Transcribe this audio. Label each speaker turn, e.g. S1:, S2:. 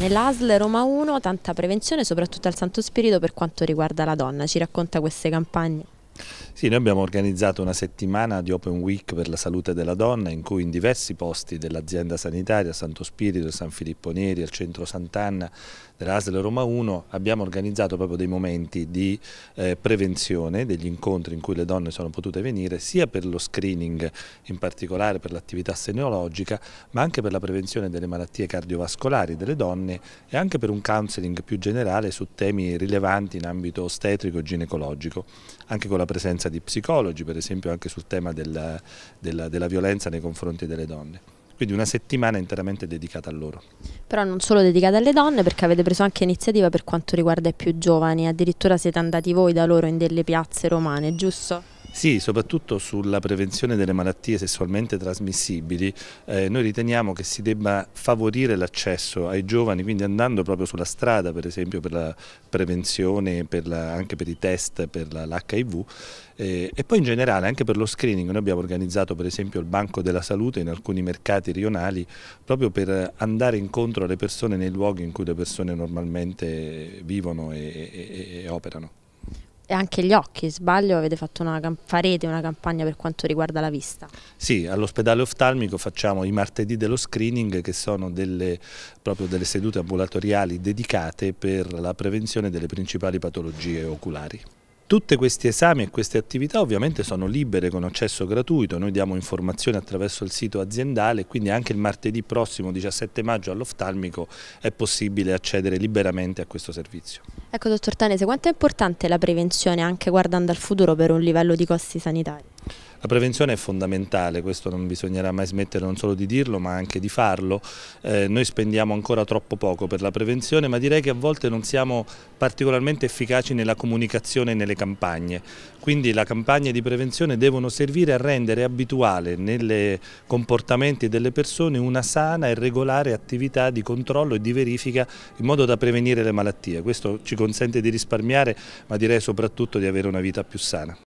S1: Nell'ASL Roma 1 tanta prevenzione soprattutto al Santo Spirito per quanto riguarda la donna, ci racconta queste campagne?
S2: Sì, noi abbiamo organizzato una settimana di Open Week per la salute della donna in cui in diversi posti dell'azienda sanitaria Santo Spirito, San Filippo Neri, al centro Sant'Anna, dell'Asle Roma 1 abbiamo organizzato proprio dei momenti di eh, prevenzione, degli incontri in cui le donne sono potute venire sia per lo screening in particolare per l'attività senologica ma anche per la prevenzione delle malattie cardiovascolari delle donne e anche per un counseling più generale su temi rilevanti in ambito ostetrico e ginecologico, anche con la presenza di psicologi, per esempio anche sul tema della, della, della violenza nei confronti delle donne quindi una settimana interamente dedicata a loro.
S1: Però non solo dedicata alle donne, perché avete preso anche iniziativa per quanto riguarda i più giovani, addirittura siete andati voi da loro in delle piazze romane, giusto?
S2: Sì, soprattutto sulla prevenzione delle malattie sessualmente trasmissibili, eh, noi riteniamo che si debba favorire l'accesso ai giovani, quindi andando proprio sulla strada per esempio per la prevenzione, per la, anche per i test, per l'HIV eh, e poi in generale anche per lo screening, noi abbiamo organizzato per esempio il Banco della Salute in alcuni mercati rionali proprio per andare incontro alle persone nei luoghi in cui le persone normalmente vivono e, e, e operano
S1: e anche gli occhi, sbaglio, avete fatto una, farete una campagna per quanto riguarda la vista?
S2: Sì, all'ospedale oftalmico facciamo i martedì dello screening che sono delle, proprio delle sedute ambulatoriali dedicate per la prevenzione delle principali patologie oculari. Tutti questi esami e queste attività ovviamente sono libere con accesso gratuito, noi diamo informazioni attraverso il sito aziendale, quindi anche il martedì prossimo 17 maggio all'oftalmico è possibile accedere liberamente a questo servizio.
S1: Ecco dottor Tanese, quanto è importante la prevenzione anche guardando al futuro per un livello di costi sanitari?
S2: La prevenzione è fondamentale, questo non bisognerà mai smettere non solo di dirlo ma anche di farlo. Eh, noi spendiamo ancora troppo poco per la prevenzione ma direi che a volte non siamo particolarmente efficaci nella comunicazione e nelle campagne. Quindi le campagne di prevenzione devono servire a rendere abituale nei comportamenti delle persone una sana e regolare attività di controllo e di verifica in modo da prevenire le malattie. Questo ci consente di risparmiare ma direi soprattutto di avere una vita più sana.